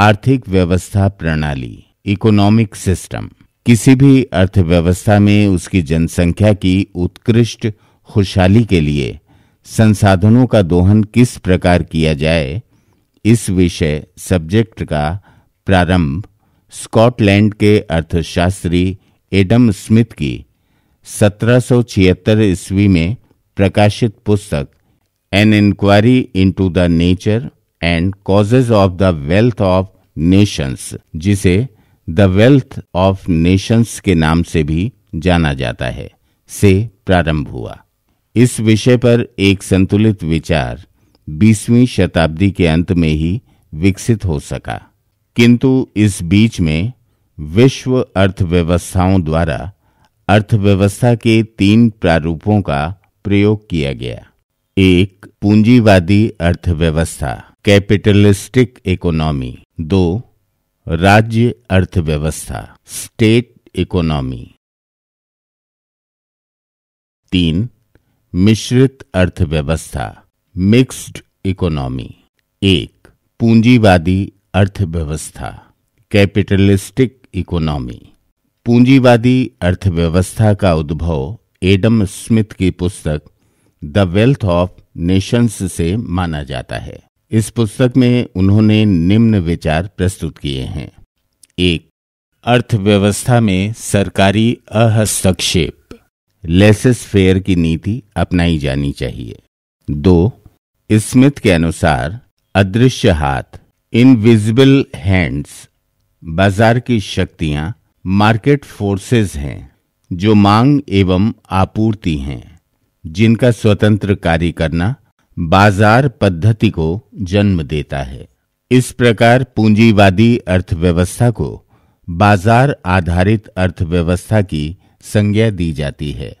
आर्थिक व्यवस्था प्रणाली इकोनॉमिक सिस्टम किसी भी अर्थव्यवस्था में उसकी जनसंख्या की उत्कृष्ट खुशहाली के लिए संसाधनों का दोहन किस प्रकार किया जाए इस विषय सब्जेक्ट का प्रारंभ स्कॉटलैंड के अर्थशास्त्री एडम स्मिथ की 1776 ईस्वी में प्रकाशित पुस्तक an inquiry into the nature and causes of the wealth of nations जिसे द वेल्थ ऑफ नेशंस के नाम से भी जाना जाता है से प्रारंभ हुआ इस विषय पर एक संतुलित विचार 20वीं शताब्दी के अंत में ही विकसित हो सका किंतु इस बीच में विश्व अर्थव्यवस्थाओं द्वारा अर्थव्यवस्था के तीन प्रारूपों का प्रयोग किया गया एक पूंजीवादी अर्थव्यवस्था कैपिटलिस्टिक इकोनॉमी दो राज्य अर्थव्यवस्था स्टेट इकोनॉमी तीन मिश्रित अर्थव्यवस्था मिक्स्ड इकोनॉमी एक पूंजीवादी अर्थव्यवस्था कैपिटलिस्टिक इकोनॉमी पूंजीवादी अर्थव्यवस्था का उद्भव एडम स्मिथ की पुस्तक द वेल्थ ऑफ नेशंस से माना जाता है इस पुस्तक में उन्होंने निम्न विचार प्रस्तुत किए हैं एक अर्थव्यवस्था में सरकारी अहस्तक्षेप लेसेस फेयर की नीति अपनाई जानी चाहिए दो स्मिथ के अनुसार अदृश्य हाथ इनविजिबल हैंड्स बाजार की शक्तियां मार्केट फोर्सेस हैं जो मांग एवं आपूर्ति हैं जिनका स्वतंत्र कार्य करना बाजार पद्धति को जन्म देता है इस प्रकार पूंजीवादी अर्थव्यवस्था को बाजार आधारित अर्थव्यवस्था की संज्ञा दी जाती है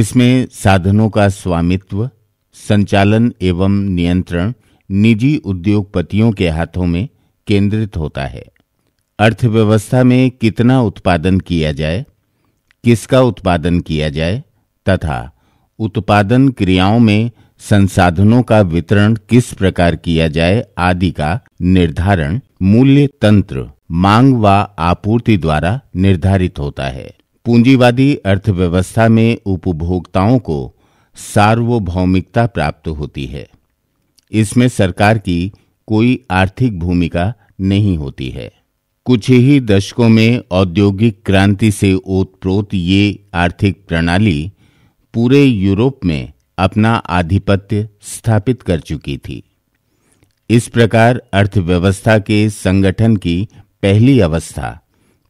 इसमें साधनों का स्वामित्व संचालन एवं नियंत्रण निजी उद्योगपतियों के हाथों में केंद्रित होता है अर्थव्यवस्था में कितना उत्पादन किया जाए किसका उत्पादन किया जाए तथा उत्पादन क्रियाओं में संसाधनों का वितरण किस प्रकार किया जाए आदि का निर्धारण मूल्य तंत्र मांग व आपूर्ति द्वारा निर्धारित होता है पूंजीवादी अर्थव्यवस्था में उपभोक्ताओं को सार्वभौमिकता प्राप्त होती है इसमें सरकार की कोई आर्थिक भूमिका नहीं होती है कुछ ही दशकों में औद्योगिक क्रांति से ओतप्रोत ये आर्थिक प्रणाली पूरे यूरोप में अपना आधिपत्य स्थापित कर चुकी थी इस प्रकार अर्थव्यवस्था के संगठन की पहली अवस्था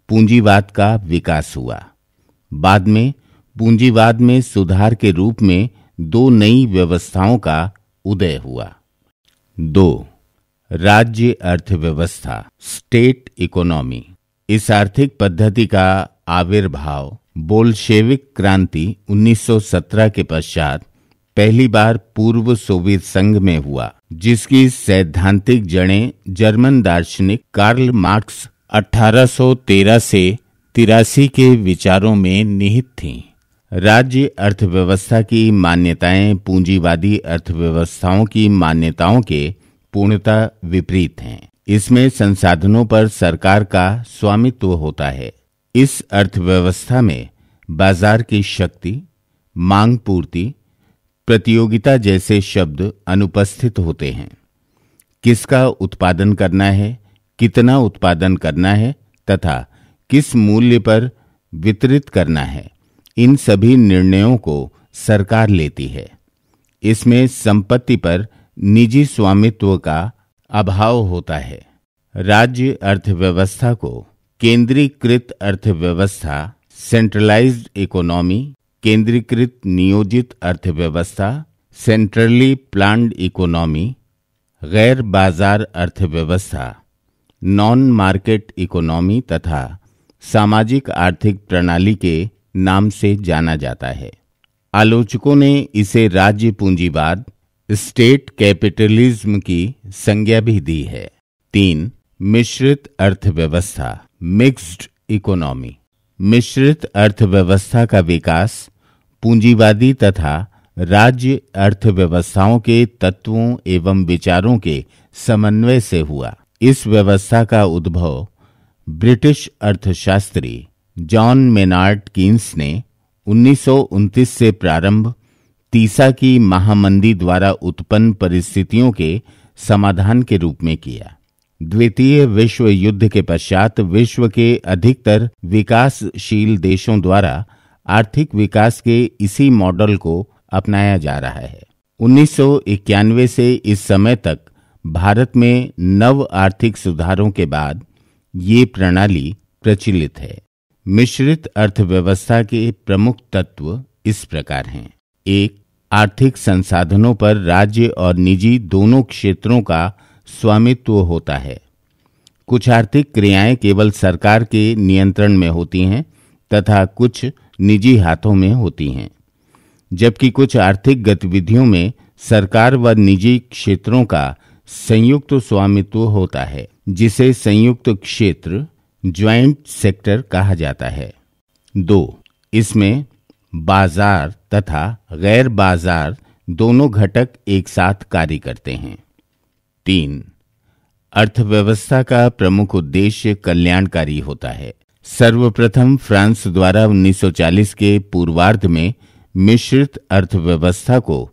पूंजीवाद का विकास हुआ बाद में पूंजीवाद में सुधार के रूप में दो नई व्यवस्थाओं का उदय हुआ दो राज्य अर्थव्यवस्था स्टेट इकोनॉमी इस आर्थिक पद्धति का आविर्भाव बोलशेविक क्रांति 1917 के पश्चात पहली बार पूर्व सोवियत संघ में हुआ जिसकी सैद्धांतिक जड़ें जर्मन दार्शनिक कार्ल मार्क्स 1813 से तिरासी के विचारों में निहित थीं। राज्य अर्थव्यवस्था की मान्यताएं पूंजीवादी अर्थव्यवस्थाओं की मान्यताओं के पूर्णतः विपरीत हैं इसमें संसाधनों पर सरकार का स्वामित्व होता है इस अर्थव्यवस्था में बाजार की शक्ति मांग पूर्ति प्रतियोगिता जैसे शब्द अनुपस्थित होते हैं किसका उत्पादन करना है कितना उत्पादन करना है तथा किस मूल्य पर वितरित करना है इन सभी निर्णयों को सरकार लेती है इसमें संपत्ति पर निजी स्वामित्व का अभाव होता है राज्य अर्थव्यवस्था को केंद्रीकृत अर्थव्यवस्था सेंट्रलाइज्ड इकोनॉमी केंद्रीकृत नियोजित अर्थव्यवस्था सेंट्रली प्लान्ड इकोनॉमी गैर बाजार अर्थव्यवस्था नॉन मार्केट इकोनॉमी तथा सामाजिक आर्थिक प्रणाली के नाम से जाना जाता है आलोचकों ने इसे राज्य पूंजीवाद स्टेट कैपिटलिज्म की संज्ञा भी दी है तीन मिश्रित अर्थव्यवस्था मिक्स्ड इकोनॉमी मिश्रित अर्थव्यवस्था का विकास पूंजीवादी तथा राज्य अर्थव्यवस्थाओं के तत्वों एवं विचारों के समन्वय से हुआ इस व्यवस्था का उद्भव ब्रिटिश अर्थशास्त्री जॉन मेनार्ड कीन्स ने उन्नीस से प्रारंभ तीसा की महामंदी द्वारा उत्पन्न परिस्थितियों के समाधान के रूप में किया द्वितीय विश्व युद्ध के पश्चात विश्व के अधिकतर विकासशील देशों द्वारा आर्थिक विकास के इसी मॉडल को अपनाया जा रहा है 1991 से इस समय तक भारत में नव आर्थिक सुधारों के बाद ये प्रणाली प्रचलित है मिश्रित अर्थव्यवस्था के प्रमुख तत्व इस प्रकार हैं एक आर्थिक संसाधनों पर राज्य और निजी दोनों क्षेत्रों का स्वामित्व होता है कुछ आर्थिक क्रियाएं केवल सरकार के नियंत्रण में होती हैं तथा कुछ निजी हाथों में होती हैं जबकि कुछ आर्थिक गतिविधियों में सरकार व निजी क्षेत्रों का संयुक्त स्वामित्व होता है जिसे संयुक्त क्षेत्र ज्वाइंट सेक्टर कहा जाता है दो इसमें बाजार तथा गैर बाजार दोनों घटक एक साथ कार्य करते हैं तीन अर्थव्यवस्था का प्रमुख उद्देश्य कल्याणकारी होता है सर्वप्रथम फ्रांस द्वारा 1940 के पूर्वार्ध में मिश्रित अर्थव्यवस्था को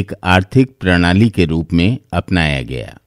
एक आर्थिक प्रणाली के रूप में अपनाया गया